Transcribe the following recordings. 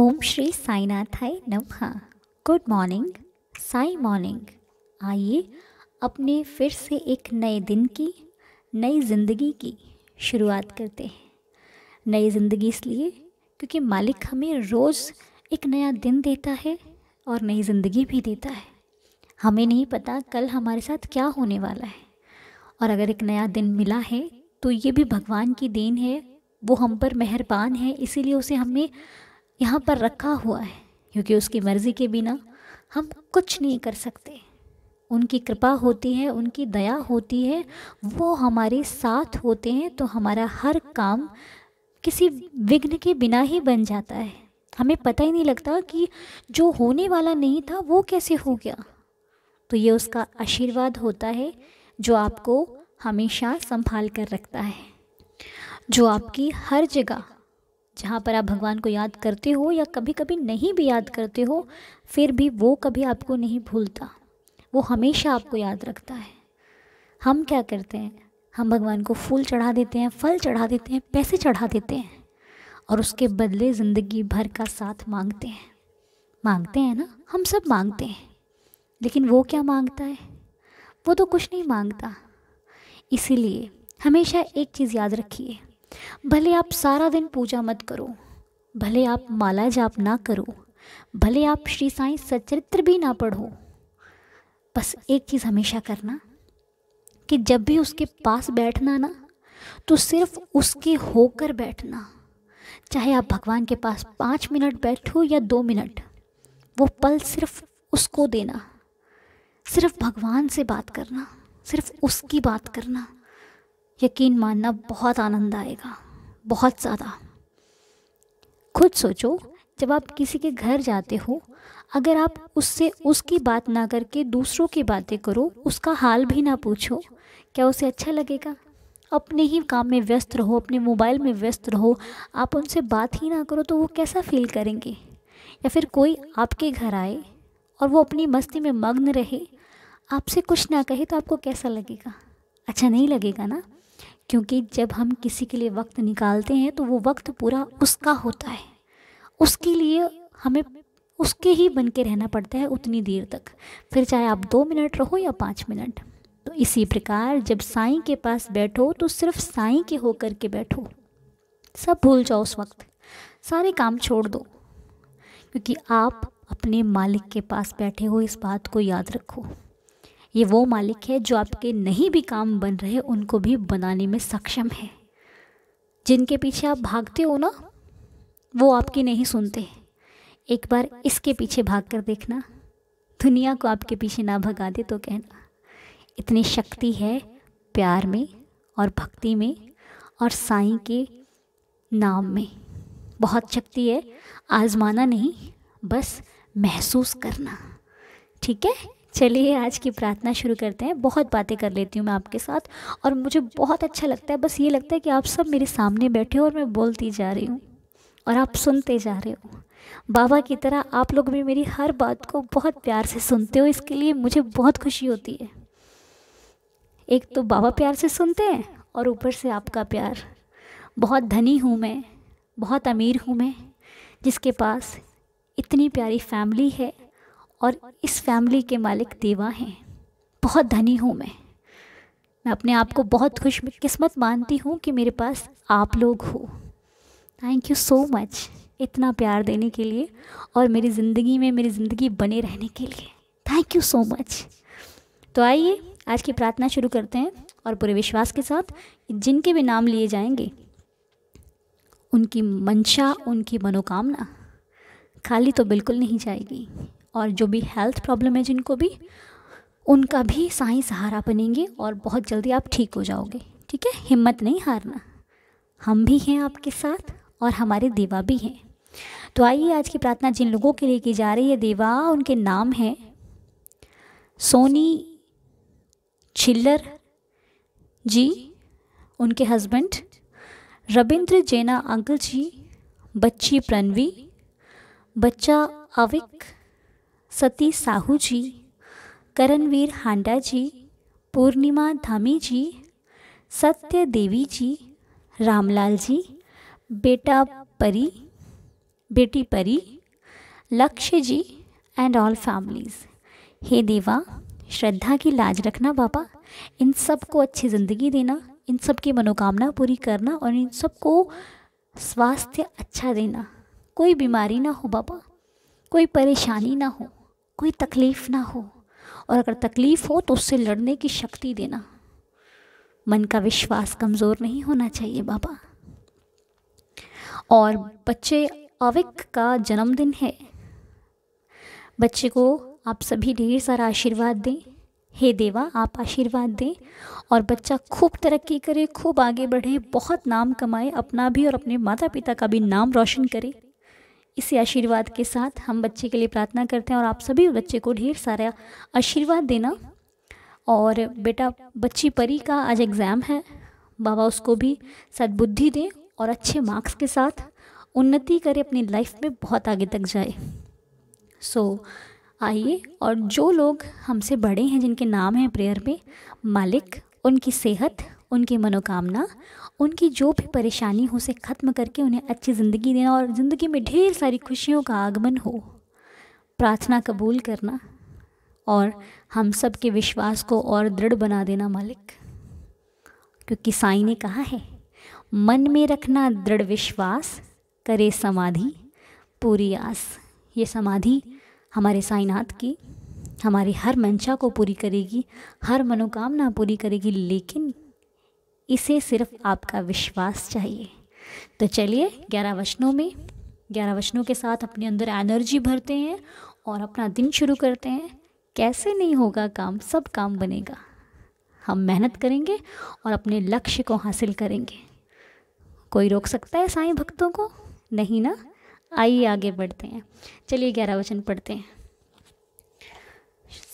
ओम श्री साईनाथाय नमः good morning Sai morning आइए अपने फिर से एक नए दिन की नई ज़िंदगी की शुरुआत करते हैं नई ज़िंदगी इसलिए क्योंकि मालिक हमें रोज़ एक नया दिन देता है और नई ज़िंदगी भी देता है हमें नहीं पता कल हमारे साथ क्या होने वाला है और अगर एक नया दिन मिला है तो ये भी भगवान की देन है वो हम पर मेहरबान है इसीलिए उसे हमें यहाँ पर रखा हुआ है क्योंकि उसकी मर्ज़ी के बिना हम कुछ नहीं कर सकते उनकी कृपा होती है उनकी दया होती है वो हमारे साथ होते हैं तो हमारा हर काम किसी विघ्न के बिना ही बन जाता है हमें पता ही नहीं लगता कि जो होने वाला नहीं था वो कैसे हो गया तो ये उसका आशीर्वाद होता है जो आपको हमेशा संभाल कर रखता है जो आपकी हर जगह जहाँ पर आप भगवान को याद करते हो या कभी कभी नहीं भी याद करते हो फिर भी वो कभी आपको नहीं भूलता वो हमेशा आपको याद रखता है हम क्या करते हैं हम भगवान को फूल चढ़ा देते हैं फल चढ़ा देते हैं पैसे चढ़ा देते हैं और उसके बदले ज़िंदगी भर का साथ मांगते हैं मांगते हैं ना हम सब मांगते हैं लेकिन वो क्या मांगता है वो तो कुछ नहीं मांगता इसीलिए हमेशा एक चीज़ याद रखिए भले आप सारा दिन पूजा मत करो भले आप माला जाप ना करो भले आप श्री साईं सचरित्र भी ना पढ़ो बस एक चीज़ हमेशा करना कि जब भी उसके पास बैठना ना तो सिर्फ उसके होकर बैठना चाहे आप भगवान के पास पाँच मिनट बैठो या दो मिनट वो पल सिर्फ उसको देना सिर्फ भगवान से बात करना सिर्फ उसकी बात करना यकीन मानना बहुत आनंद आएगा बहुत ज़्यादा खुद सोचो जब आप किसी के घर जाते हो अगर आप उससे उसकी बात ना करके दूसरों की बातें करो उसका हाल भी ना पूछो क्या उसे अच्छा लगेगा अपने ही काम में व्यस्त रहो अपने मोबाइल में व्यस्त रहो आप उनसे बात ही ना करो तो वो कैसा फील करेंगे या फिर कोई आपके घर आए और वो अपनी मस्ती में मग्न रहे आपसे कुछ ना कहे तो आपको कैसा लगेगा अच्छा नहीं लगेगा ना क्योंकि जब हम किसी के लिए वक्त निकालते हैं तो वो वक्त पूरा उसका होता है उसके लिए हमें उसके ही बन के रहना पड़ता है उतनी देर तक फिर चाहे आप दो मिनट रहो या पाँच मिनट तो इसी प्रकार जब साईं के पास बैठो तो सिर्फ साईं के होकर के बैठो सब भूल जाओ उस वक्त सारे काम छोड़ दो क्योंकि आप अपने मालिक के पास बैठे हो इस बात को याद रखो ये वो मालिक है जो आपके नहीं भी काम बन रहे उनको भी बनाने में सक्षम है जिनके पीछे आप भागते हो ना वो आपकी नहीं सुनते एक बार इसके पीछे भाग कर देखना दुनिया को आपके पीछे ना भगा दे तो कहना इतनी शक्ति है प्यार में और भक्ति में और साई के नाम में बहुत शक्ति है आजमाना नहीं बस महसूस करना ठीक है चलिए आज की प्रार्थना शुरू करते हैं बहुत बातें कर लेती हूँ मैं आपके साथ और मुझे बहुत अच्छा लगता है बस ये लगता है कि आप सब मेरे सामने बैठे हो और मैं बोलती जा रही हूँ और आप सुनते जा रहे हो बाबा की तरह आप लोग भी मेरी हर बात को बहुत प्यार से सुनते हो इसके लिए मुझे बहुत खुशी होती है एक तो बाबा प्यार से सुनते हैं और ऊपर से आपका प्यार बहुत धनी हूँ मैं बहुत अमीर हूँ मैं जिसके पास इतनी प्यारी फैमिली है और इस फैमिली के मालिक देवा हैं बहुत धनी हूँ मैं मैं अपने आप को बहुत खुश किस्मत मानती हूँ कि मेरे पास आप लोग हो थैंक यू सो मच इतना प्यार देने के लिए और मेरी ज़िंदगी में मेरी ज़िंदगी बने रहने के लिए थैंक यू सो मच तो आइए आज की प्रार्थना शुरू करते हैं और पूरे विश्वास के साथ जिनके भी नाम लिए जाएंगे उनकी मंशा उनकी मनोकामना खाली तो बिल्कुल नहीं जाएगी और जो भी हेल्थ प्रॉब्लम है जिनको भी उनका भी साई सहारा बनेंगे और बहुत जल्दी आप ठीक हो जाओगे ठीक है हिम्मत नहीं हारना हम भी हैं आपके साथ और हमारे देवा भी हैं तो आइए आज की प्रार्थना जिन लोगों के लिए की जा रही है देवा उनके नाम हैं सोनी छिल्लर जी उनके हस्बैंड रविंद्र जैना अंकल जी बच्ची प्रणवी बच्चा अविक सती साहू जी करणवीर हांडा जी पूर्णिमा धामी जी सत्य देवी जी रामलाल जी बेटा परी बेटी Pari Lakshya ji and all families हे देवा श्रद्धा की लाज रखना बाबा इन सब को अच्छी ज़िंदगी देना इन सब की मनोकामना पूरी करना और इन सब को स्वास्थ्य अच्छा देना कोई बीमारी ना हो बाबा कोई परेशानी ना हो कोई तकलीफ़ ना हो और अगर तकलीफ़ हो तो उससे लड़ने की शक्ति देना मन का विश्वास कमज़ोर नहीं होना चाहिए बाबा और बच्चे अविक का जन्मदिन है बच्चे को आप सभी ढेर सारा आशीर्वाद दें हे देवा आप आशीर्वाद दें और बच्चा खूब तरक्की करे खूब आगे बढ़े बहुत नाम कमाए अपना भी और अपने माता पिता का भी नाम रोशन करे इसी आशीर्वाद के साथ हम बच्चे के लिए प्रार्थना करते हैं और आप सभी बच्चे को ढेर सारा आशीर्वाद देना और बेटा बच्ची परी का आज एग्ज़ाम है बाबा उसको भी सद्बुद्धि दें और अच्छे मार्क्स के साथ उन्नति करे अपनी लाइफ में बहुत आगे तक जाए सो so, आइए और जो लोग हमसे बड़े हैं जिनके नाम हैं प्रेयर में मालिक उनकी सेहत उनकी मनोकामना उनकी जो भी परेशानी हो उसे ख़त्म करके उन्हें अच्छी ज़िंदगी देना और ज़िंदगी में ढेर सारी खुशियों का आगमन हो प्रार्थना कबूल करना और हम सब के विश्वास को और दृढ़ बना देना मालिक क्योंकि साई ने कहा है मन में रखना दृढ़ विश्वास करे समाधि पूरी आस ये समाधि हमारे साईनाथ की हमारी हर मंशा को पूरी करेगी हर मनोकामना पूरी करेगी लेकिन इसे सिर्फ आपका विश्वास चाहिए तो चलिए ग्यारह वचनों में ग्यारह वचनों के साथ अपने अंदर एनर्जी भरते हैं और अपना दिन शुरू करते हैं कैसे नहीं होगा काम सब काम बनेगा हम मेहनत करेंगे और अपने लक्ष्य को हासिल करेंगे कोई रोक सकता है साईं भक्तों को नहीं ना आइए आगे बढ़ते हैं चलिए ग्यारह वचन पढ़ते हैं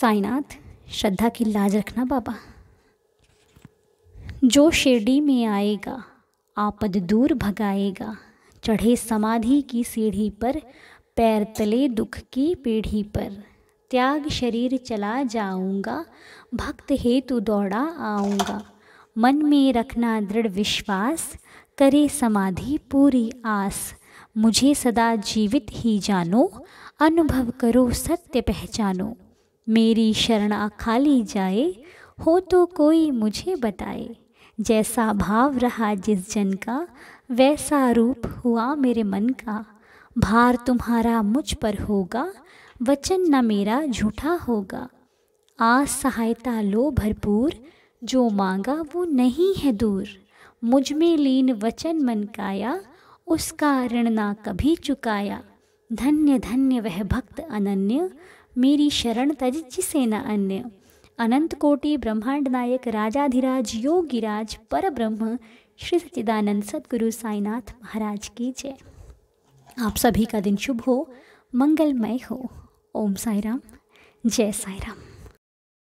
साईनाथ श्रद्धा की लाज रखना बाबा जो शिरडी में आएगा आपद दूर भगाएगा चढ़े समाधि की सीढ़ी पर पैर तले दुख की पीढ़ी पर त्याग शरीर चला जाऊंगा भक्त हेतु दौड़ा आऊंगा मन में रखना दृढ़ विश्वास करे समाधि पूरी आस मुझे सदा जीवित ही जानो अनुभव करो सत्य पहचानो मेरी शरण खाली जाए हो तो कोई मुझे बताए जैसा भाव रहा जिस जन का वैसा रूप हुआ मेरे मन का भार तुम्हारा मुझ पर होगा वचन न मेरा झूठा होगा आ सहायता लो भरपूर जो मांगा वो नहीं है दूर मुझ में लीन वचन मन काया उसका ऋण ना कभी चुकाया धन्य धन्य वह भक्त अनन्य मेरी शरण तज जिसे न अन्य अनंत कोटि ब्रह्मांड नायक राजाधिराज योगिराज ब्रह्म श्री सच्चिदानंद सदगुरु साईनाथ महाराज की जय आप सभी का दिन शुभ हो मंगलमय हो ओम साई राम जय साई राम